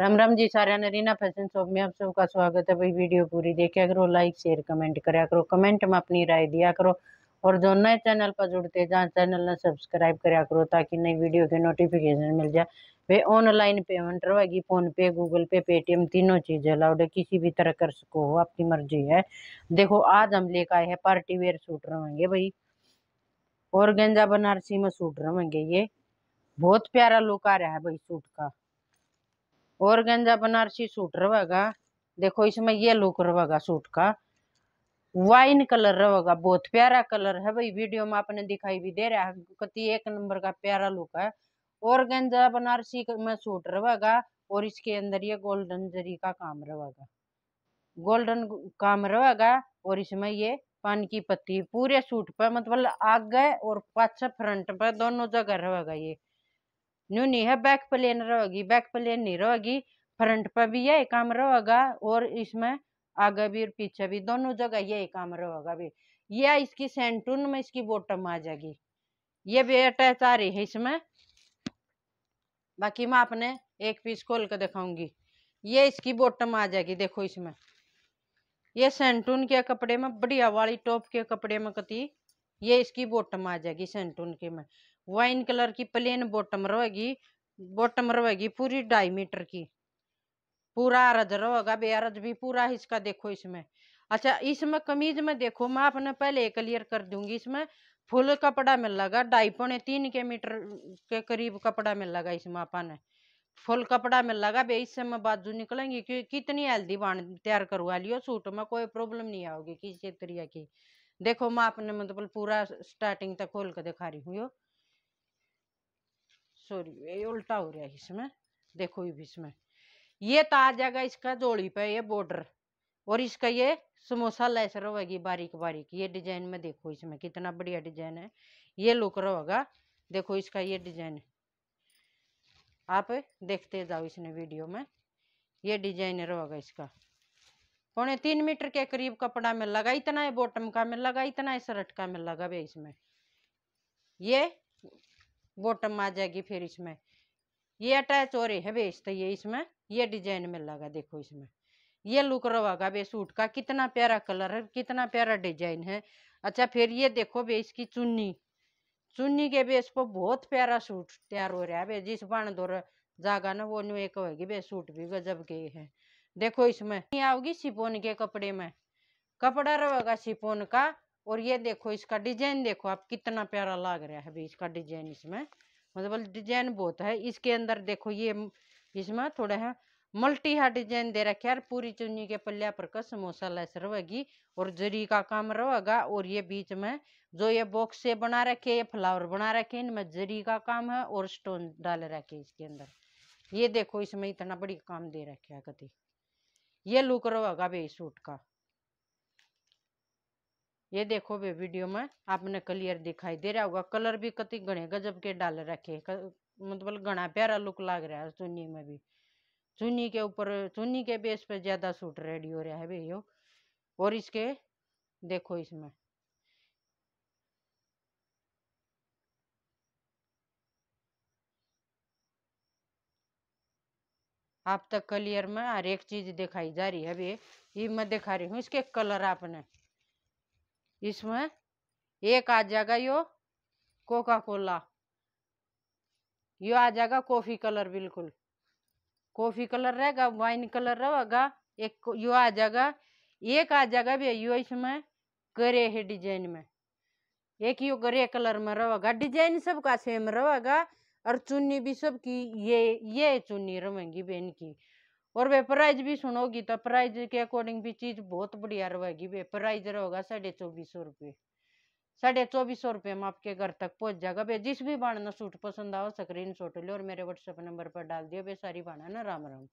राम राम जी सारे ने Reena fashion shop में आप सबका स्वागत है भाई वीडियो पूरी देखा करो लाइक शेयर कमेंट करा करो कमेंट में अपनी राय दिया करो और जो नए चैनल पर जुड़ते हैं जहाँ चैनल ने सब्सक्राइब करा करो ताकि नई वीडियो के नोटिफिकेशन मिल जाए वे ऑनलाइन पेमेंट रहेगी PhonePe Google pay Paytm तीनों चीज़ अलाउड है किसी भी तरह कर सको हो आपकी मर्जी है देखो आज हम लेकर आए हैं पार्टी वेयर सूट रहेंगे भाई और गेंजा बनारसी में सूट रहेंगे ये बहुत प्यारा लुक आ रहा है भाई सूट का और गंजा बनारसी सूट रहेगा देखो इसमें ये लुक रहेगा सूट का वाइन कलर रहेगा बहुत प्यारा कलर है भाई वीडियो में आपने दिखाई भी दे रहा है कति एक नंबर का प्यारा लुक है और गंजा बनारसी में सूट रहेगा और इसके अंदर ये गोल्डन जरी का काम रहेगा गोल्डन काम रहेगा और इसमें ये पान की पत्ती पूरे सूट पर मतलब आगे और पाछ फ्रंट पर दोनों जगह रहेगा ये न्यू नहीं है बैक प्लेन रहेगी बैक प्लेन नहीं रहेगी फ्रंट पर भी यही काम रहेगा और इसमें आगे भी और पीछे भी दोनों जगह यही काम रहेगा भी यह इसकी सेंटून में इसकी बॉटम आ जाएगी ये भी अटैच आ रही है इसमें बाकी मैं आपने एक पीस खोल कर दिखाऊंगी ये इसकी बॉटम आ जाएगी देखो इसमें ये सेंटून के कपड़े में बढ़िया वाली टॉप के कपड़े में कती ये इसकी बॉटम आ जाएगी सेंटून के में वाइन कलर की प्लेन बॉटम रहेगी बॉटम रहेगी पूरी ढाई मीटर की पूरा अरज रहेगा बेअरज भी पूरा इसका देखो इसमें अच्छा इसमें कमीज में देखो मैं अपने पहले क्लियर कर दूंगी इसमें फुल कपड़ा मिल लगा ढाई पौने तीन के मीटर के करीब कपड़ा मिल लगा इसमें अपन फुल कपड़ा मिल लगा बे इससे मैं बाजू निकलेंगी कि कितनी हेल्दी बाढ़ तैयार करवा लियो सूट में कोई प्रॉब्लम नहीं आओगी किसी तरीके की देखो मैं आपने मतलब पूरा स्टार्टिंग तक खोल कर दिखा रही हूँ यो सॉरी ये उल्टा हो रहा है इसमें देखो ये इसमें ये तार जाएगा इसका जोड़ी पे ये बॉर्डर और इसका ये समोसा लैस रहेगी बारीक बारीक ये डिजाइन में देखो इसमें कितना बढ़िया डिजाइन है ये लुक रहेगा देखो इसका ये डिजाइन आप देखते जाओ इसने वीडियो में ये डिजाइन रहेगा इसका पौने तीन मीटर के करीब कपड़ा में लगा इतना है बॉटम का में लगा इतना है शर्ट का में लगा भाई इसमें ये बॉटम आ जाएगी फिर इसमें ये अटैच हो रही है तो ये इसमें ये डिजाइन में लगा देखो इसमें ये लुक रवागा भाई सूट का कितना प्यारा कलर है कितना प्यारा डिजाइन है अच्छा फिर ये देखो भाई इसकी चुन्नी चुन्नी के बेस पर बहुत प्यारा सूट तैयार हो रहा है भाई जिस बाण दो जागा ना वो न्यू एक होगी भाई सूट भी गजब के है देखो इसमें नहीं आओगी सिपोन के कपड़े में कपड़ा रहेगा सिपोन का और ये देखो इसका डिजाइन देखो आप कितना प्यारा लग रहा है अभी इसका डिजाइन इसमें मतलब डिजाइन बहुत है इसके अंदर देखो ये इसमें थोड़ा है मल्टी हा डिजाइन दे रखे यार पूरी चुन्नी के पल्ला पर का समोसा लैस रहेगी और जरी का काम रहेगा और ये बीच में जो ये बॉक्स से बना रखे ये फ्लावर बना रखे इनमें जरी का काम है और स्टोन डाल रखे इसके अंदर ये देखो इसमें इतना बड़ी काम दे रखे है कति ये लुक रहेगा भाई सूट का ये देखो भे वीडियो में आपने क्लियर दिखाई दे रहा होगा कलर भी कति गणे गजब के डाल रखे मतलब घना प्यारा लुक लग रहा है चुन्नी में भी चुन्नी के ऊपर चुन्नी के बेस पे ज्यादा सूट रेडी हो रहा है भैया और इसके देखो इसमें आप तक तो क्लियर में हर एक चीज दिखाई जा रही है अभी ये मैं दिखा रही हूँ इसके कलर आपने इसमें एक आ जाएगा यो कोका कोला यो आ जाएगा कॉफी कलर बिल्कुल कॉफी कलर रहेगा वाइन कलर रहेगा एक यो आ जाएगा एक आ जाएगा भी यो इसमें ग्रे है डिजाइन में एक यो ग्रे कलर में रहेगा डिजाइन सबका सेम रहेगा और चुन्नी भी सबकी ये ये चुन्नी रहेंगी बहन की और वे प्राइज भी सुनोगी तो प्राइज के अकॉर्डिंग भी चीज बहुत बढ़िया रहेगी वे प्राइज रहेगा साढ़े चौबीस सौ रुपये साढ़े चौबीस सौ रुपये में आपके घर तक पहुंच जाएगा भे जिस भी बाढ़ ना सूट पसंद आओ स्क्रीन शॉट लो और मेरे व्हाट्सएप नंबर पर डाल दिया भे सारी बाणा ना राम राम